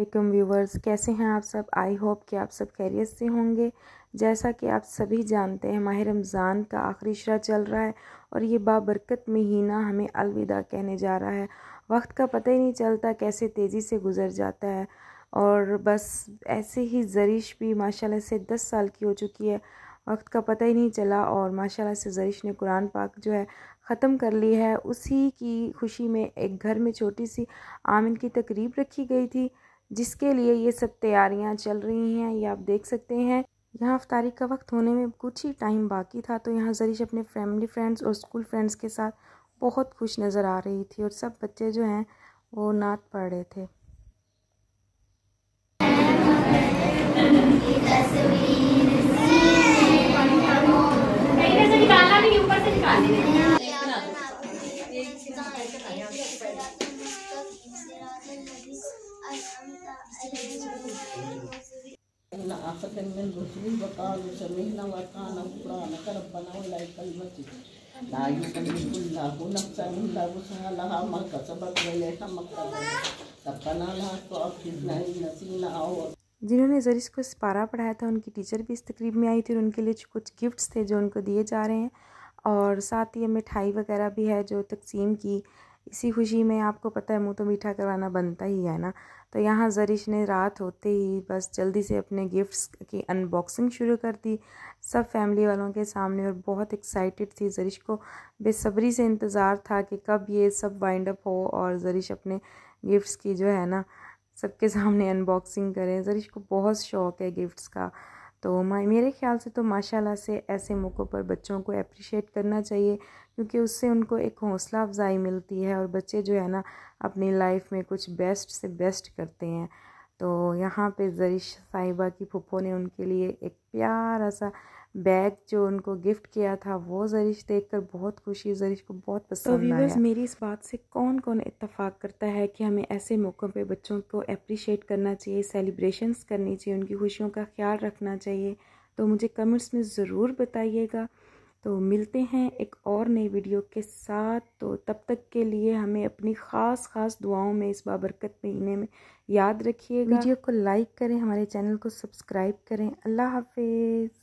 welcome viewers कैसे हैं आप सब आई होप कि आप सब खैरियत से होंगे जैसा कि आप सभी जानते हैं माह रमज़ान का आखिरी शरा चल रहा है और ये बाबरकत महीना हमें अलविदा कहने जा रहा है वक्त का पता ही नहीं चलता कैसे तेज़ी से गुजर जाता है और बस ऐसे ही जरिश भी माशाल्लाह से दस साल की हो चुकी है वक्त का पता ही नहीं चला और माशाला से जरिश ने कुरान पाक जो है ख़त्म कर ली है उसी की खुशी में एक घर में छोटी सी आमिन की तकरीब रखी गई थी जिसके लिए ये सब तैयारियां चल रही हैं ये आप देख सकते हैं यहाँ अफ्तारी का वक्त होने में कुछ ही टाइम बाकी था तो यहाँ जरिश अपने फैमिली फ्रेंड्स और स्कूल फ्रेंड्स के साथ बहुत खुश नज़र आ रही थी और सब बच्चे जो हैं वो नात पढ़ रहे थे तस्वीर जिन्होंने जरिश को सिपारा पढ़ाया था उनकी टीचर भी इस तकरीब में आई थी और उनके लिए कुछ गिफ्ट थे जो उनको दिए जा रहे हैं और साथ ही मिठाई वगैरह भी है जो तकसीम की इसी खुशी में आपको पता है मुंह तो मीठा करवाना बनता ही है ना तो यहाँ जरिश ने रात होते ही बस जल्दी से अपने गिफ्ट्स की अनबॉक्सिंग शुरू कर दी सब फैमिली वालों के सामने और बहुत एक्साइटेड थी जरिश को बेसब्री से इंतज़ार था कि कब ये सब वाइंड अप हो और जरिश अपने गिफ्ट्स की जो है ना सबके सामने अनबॉक्सिंग करें जरिश को बहुत शौक़ है गिफ्ट्स का तो मेरे ख्याल से तो माशाल्लाह से ऐसे मौक़ों पर बच्चों को अप्रिशिएट करना चाहिए क्योंकि उससे उनको एक हौसला अफजाई मिलती है और बच्चे जो है ना अपनी लाइफ में कुछ बेस्ट से बेस्ट करते हैं तो यहाँ पे जरिश साहिबा की फूफो ने उनके लिए एक प्यारा सा बैग जो उनको गिफ्ट किया था वो जरिश देखकर बहुत खुशी जरिश को बहुत तो पसंद तो आया मेरी इस बात से कौन कौन इतफाक़ करता है कि हमें ऐसे मौक़ों पे बच्चों को अप्रिशिएट करना चाहिए सेलिब्रेशंस करनी चाहिए उनकी खुशियों का ख्याल रखना चाहिए तो मुझे कमेंट्स में ज़रूर बताइएगा तो मिलते हैं एक और नई वीडियो के साथ तो तब तक के लिए हमें अपनी ख़ास ख़ास दुआओं में इस बाबरकत महीने में याद रखिएगा वीडियो को लाइक करें हमारे चैनल को सब्सक्राइब करें अल्लाह हाफिज़